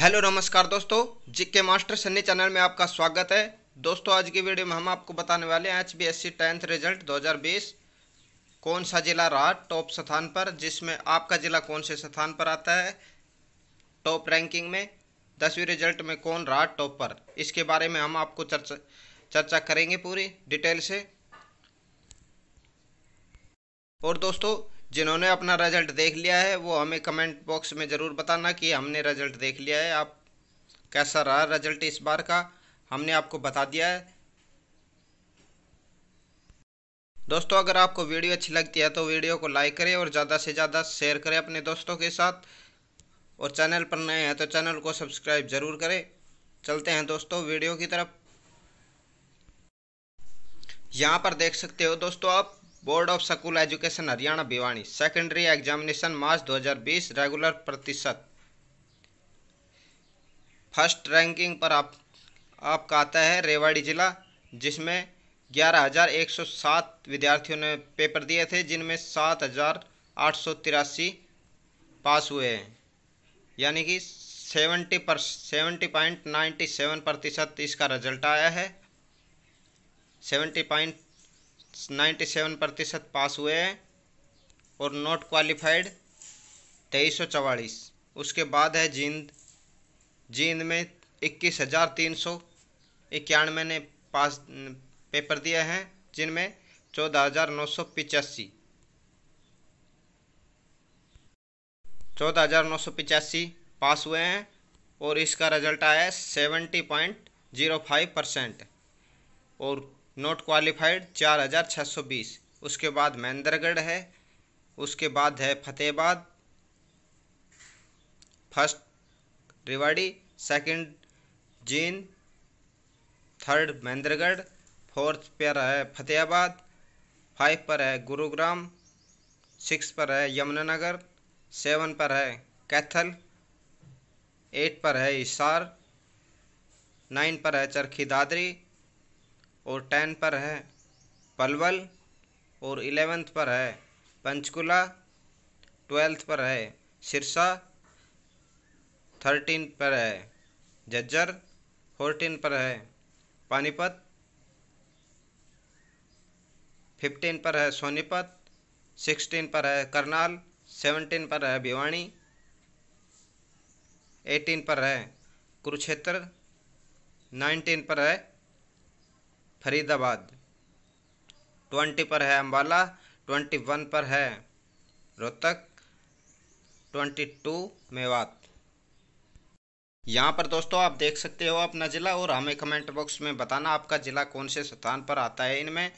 Hello नमस्कार दोस्तों GK master Sunny channel में आपका स्वागत है दोस्तों आज की वीडियो में हम आपको बताने वाले हैं H B S C tenth result 2020 कौन सा जिला रहा टॉप स्थान पर जिसमें आपका जिला कौन से स्थान पर आता है टॉप रैंकिंग में दसवीं रिजल्ट में कौन रहा टॉप पर इसके बारे में हम आपको चर्चा चर्चा करेंगे पूरी डिटेल से और दोस्तों जिन्होंने अपना रिजल्ट देख लिया है वो हमें कमेंट बॉक्स में ज़रूर बताना कि हमने रिजल्ट देख लिया है आप कैसा रहा रिजल्ट इस बार का हमने आपको बता दिया है दोस्तों अगर आपको वीडियो अच्छी लगती है तो वीडियो को लाइक करें और ज़्यादा से ज़्यादा शेयर करें अपने दोस्तों के साथ और चैनल पर नए हैं तो चैनल को सब्सक्राइब ज़रूर करें चलते हैं दोस्तों वीडियो की तरफ यहाँ पर देख सकते हो दोस्तों आप board of school education Haryana Bhiwani secondary examination March 2020 regular प्रतिशत फर्स्ट रैंकिंग पर आप आपका आता है रेवाड़ी जिला जिसमें 11,107 विद्यार्थियों ने पेपर दिए थे जिनमें सात हजार पास हुए हैं यानी कि 70 पर सेवेंटी पॉइंट सेवन प्रतिशत इसका रिजल्ट आया है 70. नाइन्टी सेवन प्रतिशत पास हुए हैं और नॉट क्वालिफाइड तेईस सौ चवालीस उसके बाद है जींद जींद में इक्कीस हज़ार तीन सौ इक्यानवे ने पास पेपर दिए हैं जिनमें चौदह हज़ार नौ सौ पिचासी चौदह हज़ार नौ सौ पिचासी पास हुए हैं और इसका रिजल्ट आया है seventy point zero five percent और नॉट क्वालिफाइड चार हज़ार छः सौ बीस उसके बाद महेंद्रगढ़ है उसके बाद है Fatehabad first Rewari second Jind third Mahendragarh fourth पर है फतेहाबाद फाइव पर है गुरुग्राम सिक्स पर है यमुनानगर सेवन पर है कैथल एट पर है हिसार नाइन पर है चरखी दादरी और टेन पर है पलवल और इलेवेंथ पर है पंचकुला ट्वेल्थ पर है सिरसा थर्टीन पर है झज्जर फोर्टीन पर है पानीपत फिफ्टीन पर है सोनीपत सिक्सटीन पर है करनाल सेवनटीन पर है भिवानी एटीन पर है कुरुक्षेत्र नाइनटीन पर है फरीदाबाद ट्वेंटी पर है अम्बाला ट्वेंटी वन पर है रोहतक ट्वेंटी टू मेवात यहाँ पर दोस्तों आप देख सकते हो अपना ज़िला और हमें कमेंट बॉक्स में बताना आपका ज़िला कौन से स्थान पर आता है इनमें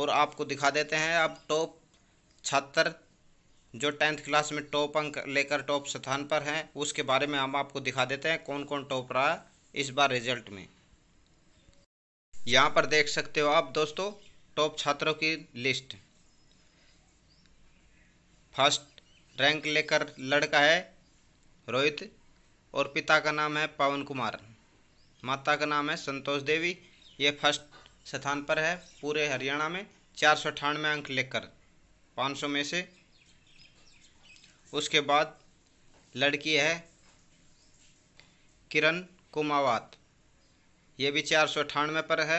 और आपको दिखा देते हैं अब टॉप छात्र जो टेंथ क्लास में टॉप अंक लेकर टॉप स्थान पर हैं उसके बारे में हम आपको दिखा देते हैं कौन कौन टॉप रहा इस बार रिजल्ट में यहाँ पर देख सकते हो आप दोस्तों टॉप छात्रों की लिस्ट फर्स्ट रैंक लेकर लड़का है रोहित और पिता का नाम है पवन कुमार माता का नाम है संतोष देवी ये फर्स्ट स्थान पर है पूरे हरियाणा में चार सौ अठानवे अंक लेकर पाँच सौ में से उसके बाद लड़की है किरण कुमावत ये भी चार सौ अठानवे पर है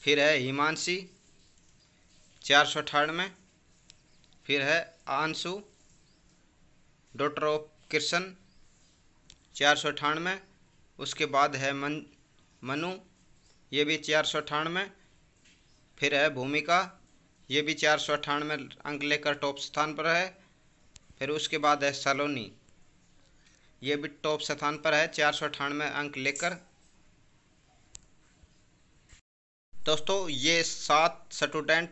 फिर है हिमांशी चार सौ अठानवे फिर है आंसू डॉक्टर ऑफ कृष्ण चार सौ अठानवे उसके बाद है मन मनु ये भी चार सौ अठानवे फिर है भूमिका ये भी चार सौ अठानवे अंक लेकर टॉप स्थान पर है फिर उसके बाद है सलोनी ये भी टॉप स्थान पर है चार सौ अठानवे अंक लेकर दोस्तों ये सात स्टूडेंट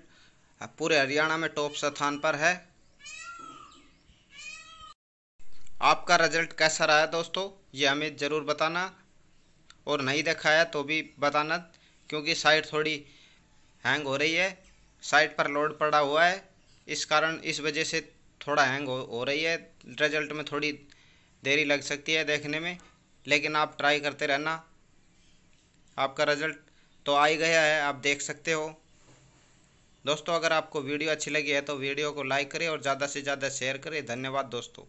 पूरे हरियाणा में टॉप स्थान पर है आपका रिजल्ट कैसा रहा है दोस्तों ये हमें ज़रूर बताना और नहीं देखा है तो भी बताना क्योंकि साइट थोड़ी हैंग हो रही है साइट पर लोड पड़ा हुआ है इस कारण इस वजह से थोड़ा हैंग हो, हो रही है रिजल्ट में थोड़ी देरी लग सकती है देखने में लेकिन आप ट्राई करते रहना आपका रिज़ल्ट तो आ ही गया है आप देख सकते हो दोस्तों अगर आपको वीडियो अच्छी लगी है तो वीडियो को लाइक करें और ज़्यादा से ज़्यादा शेयर करें धन्यवाद दोस्तों